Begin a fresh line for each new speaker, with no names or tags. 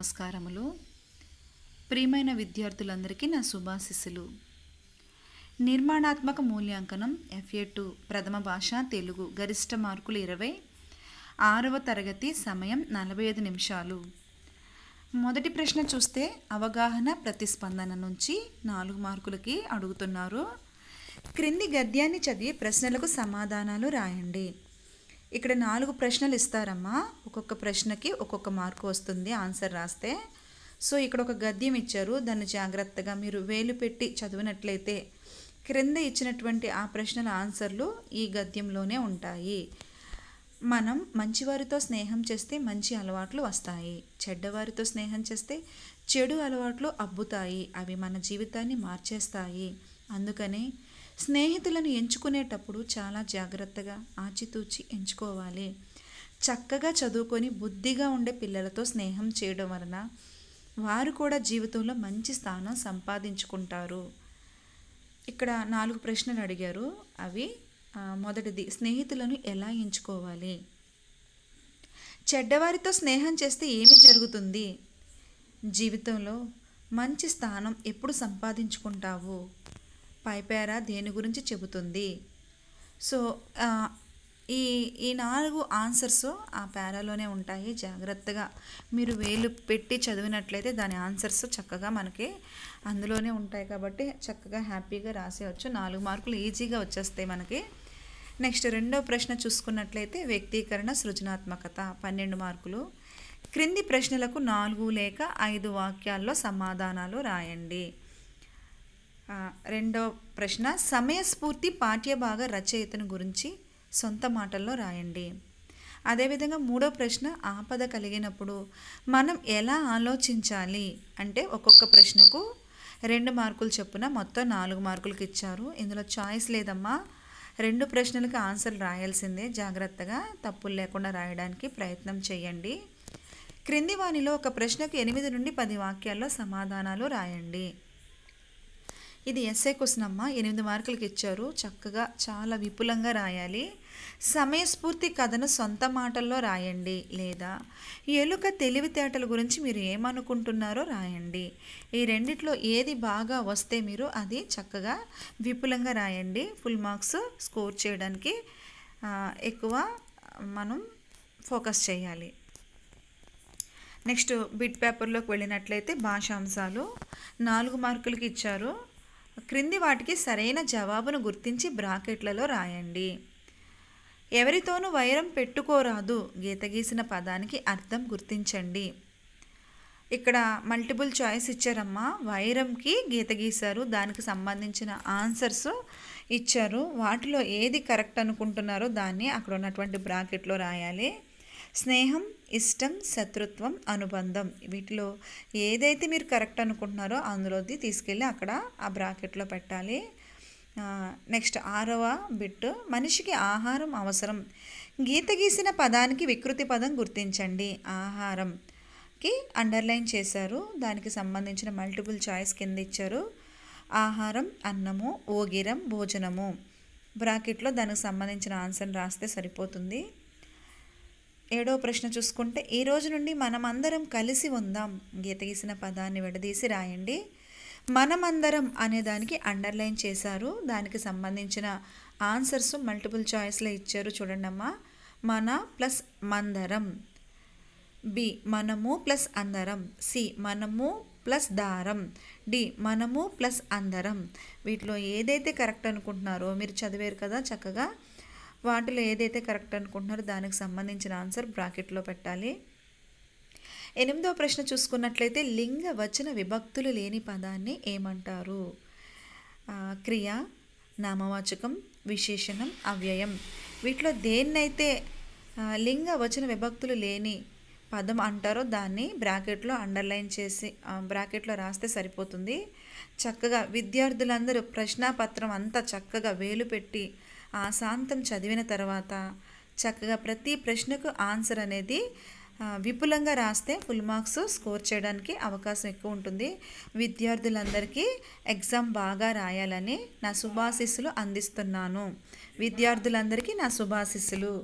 నమస్కారములు ప్రియమైన విద్యార్థులందరికీ నా శుభాశిస్సులు నిర్మాణాత్మక మూల్యాంకనం ఎఫ్ఏ టూ ప్రథమ భాష తెలుగు గరిష్ట మార్కులు ఇరవై ఆరవ తరగతి సమయం నలభై ఐదు నిమిషాలు మొదటి ప్రశ్న చూస్తే అవగాహన ప్రతిస్పందన నుంచి నాలుగు మార్కులకి అడుగుతున్నారు క్రింది గద్యాన్ని చదివి ప్రశ్నలకు సమాధానాలు రాయండి ఇక్కడ నాలుగు ప్రశ్నలు ఇస్తారమ్మా ఒక్కొక్క ప్రశ్నకి ఒక్కొక్క మార్కు వస్తుంది ఆన్సర్ రాస్తే సో ఇక్కడ ఒక గద్యం ఇచ్చారు దాన్ని జాగ్రత్తగా మీరు వేలు పెట్టి చదివినట్లయితే క్రింద ఇచ్చినటువంటి ఆ ప్రశ్నల ఆన్సర్లు ఈ గద్యంలోనే ఉంటాయి మనం మంచివారితో స్నేహం చేస్తే మంచి అలవాట్లు వస్తాయి చెడ్డవారితో స్నేహం చేస్తే చెడు అలవాట్లు అబ్బుతాయి అవి మన జీవితాన్ని మార్చేస్తాయి అందుకనే స్నేహితులను ఎంచుకునేటప్పుడు చాలా జాగ్రత్తగా ఆచితూచి ఎంచుకోవాలి చక్కగా చదువుకొని బుద్ధిగా ఉండే పిల్లలతో స్నేహం చేయడం వలన వారు కూడా జీవితంలో మంచి స్థానం సంపాదించుకుంటారు ఇక్కడ నాలుగు ప్రశ్నలు అడిగారు అవి మొదటిది స్నేహితులను ఎలా ఎంచుకోవాలి చెడ్డవారితో స్నేహం చేస్తే ఏమి జరుగుతుంది జీవితంలో మంచి స్థానం ఎప్పుడు సంపాదించుకుంటావు పైపేరా దేని గురించి చెబుతుంది సో ఈ ఈ నాలుగు ఆన్సర్స్ ఆ పేరాలోనే ఉంటాయి జాగ్రత్తగా మీరు వేలు పెట్టి చదివినట్లయితే దాని ఆన్సర్స్ చక్కగా మనకి అందులోనే ఉంటాయి కాబట్టి చక్కగా హ్యాపీగా రాసేయచ్చు నాలుగు మార్కులు ఈజీగా వచ్చేస్తాయి మనకి నెక్స్ట్ రెండో ప్రశ్న చూసుకున్నట్లయితే వ్యక్తీకరణ సృజనాత్మకత పన్నెండు మార్కులు క్రింది ప్రశ్నలకు నాలుగు లేక ఐదు వాక్యాల్లో సమాధానాలు రాయండి రెండో ప్రశ్న సమయస్ఫూర్తి పాఠ్యభాగ రచయితను గురించి సొంత మాటల్లో రాయండి అదేవిధంగా మూడో ప్రశ్న ఆపద కలిగినప్పుడు మనం ఎలా ఆలోచించాలి అంటే ఒక్కొక్క ప్రశ్నకు రెండు మార్కులు చెప్పున మొత్తం నాలుగు మార్కులకి ఇచ్చారు ఇందులో చాయిస్ లేదమ్మా రెండు ప్రశ్నలకు ఆన్సర్ రాయాల్సిందే జాగ్రత్తగా తప్పులు లేకుండా రాయడానికి ప్రయత్నం చేయండి క్రింది వానిలో ఒక ప్రశ్నకు ఎనిమిది నుండి పది వాక్యాల్లో సమాధానాలు రాయండి ఇది ఎస్ఏ క్వశ్చన్ అమ్మ ఎనిమిది మార్కులకి ఇచ్చారు చక్కగా చాలా విపులంగా రాయాలి సమయస్ఫూర్తి కథను సొంత మాటల్లో రాయండి లేదా ఎలుక తెలివితేటల గురించి మీరు ఏమనుకుంటున్నారో రాయండి ఈ రెండిట్లో ఏది బాగా వస్తే మీరు అది చక్కగా విపులంగా రాయండి ఫుల్ మార్క్స్ స్కోర్ చేయడానికి ఎక్కువ మనం ఫోకస్ చేయాలి నెక్స్ట్ బిట్ పేపర్లోకి వెళ్ళినట్లయితే భాషాంశాలు నాలుగు మార్కులకి ఇచ్చారు క్రింది వాటికి సరైన జవాబును గుర్తించి బ్రాకెట్లలో రాయండి ఎవరితోనూ వైరం పెట్టుకోరాదు గీత గీసిన పదానికి అర్థం గుర్తించండి ఇక్కడ మల్టిపుల్ చాయిస్ ఇచ్చారమ్మా వైరంకి గీత గీశారు దానికి సంబంధించిన ఆన్సర్స్ ఇచ్చారు వాటిలో ఏది కరెక్ట్ అనుకుంటున్నారో దాన్ని అక్కడ ఉన్నటువంటి బ్రాకెట్లో రాయాలి స్నేహం ఇష్టం శత్రుత్వం అనుబంధం వీటిలో ఏదైతే మీరు కరెక్ట్ అనుకుంటున్నారో అందులోది తీసుకెళ్ళి అక్కడ ఆ బ్రాకెట్లో పెట్టాలి నెక్స్ట్ ఆరవ బిట్ మనిషికి ఆహారం అవసరం గీత గీసిన పదానికి వికృతి పదం గుర్తించండి ఆహారంకి అండర్లైన్ చేశారు దానికి సంబంధించిన మల్టిపుల్ చాయిస్ కింద ఇచ్చారు ఆహారం అన్నము ఓగిరం భోజనము బ్రాకెట్లో దానికి సంబంధించిన ఆన్సర్ రాస్తే సరిపోతుంది ఏడో ప్రశ్న చూసుకుంటే ఈ రోజు నుండి మనమందరం కలిసి ఉందాం గీత గీసిన పదాన్ని విడదీసి రాయండి మనమందరం అనే దానికి అండర్లైన్ చేశారు దానికి సంబంధించిన ఆన్సర్స్ మల్టిపుల్ చాయిస్లో ఇచ్చారు చూడండి అమ్మా మన ప్లస్ మందరం బి మనము ప్లస్ అందరం సి మనము ప్లస్ దారం డి మనము ప్లస్ అందరం వీటిలో ఏదైతే కరెక్ట్ అనుకుంటున్నారో మీరు చదివారు కదా చక్కగా వాటిలో ఏదైతే కరెక్ట్ అనుకుంటున్నారో దానికి సంబంధించిన ఆన్సర్ బ్రాకెట్లో పెట్టాలి ఎనిమిదో ప్రశ్న చూసుకున్నట్లయితే లింగ వచన విభక్తులు లేని పదాన్ని ఏమంటారు క్రియ నామవాచకం విశేషణం అవ్యయం వీటిలో దేన్నైతే లింగ వచన విభక్తులు లేని పదం అంటారో దాన్ని బ్రాకెట్లో అండర్లైన్ చేసి బ్రాకెట్లో రాస్తే సరిపోతుంది చక్కగా విద్యార్థులందరూ ప్రశ్నాపత్రం అంతా చక్కగా వేలు పెట్టి ఆ శాంతం చదివిన తర్వాత చక్కగా ప్రతి ప్రశ్నకు ఆన్సర్ అనేది విపులంగా రాస్తే ఫుల్ మార్క్స్ స్కోర్ చేయడానికి అవకాశం ఎక్కువ ఉంటుంది విద్యార్థులందరికీ ఎగ్జామ్ బాగా రాయాలని నా శుభాశిస్సులు అందిస్తున్నాను విద్యార్థులందరికీ నా శుభాశిస్సులు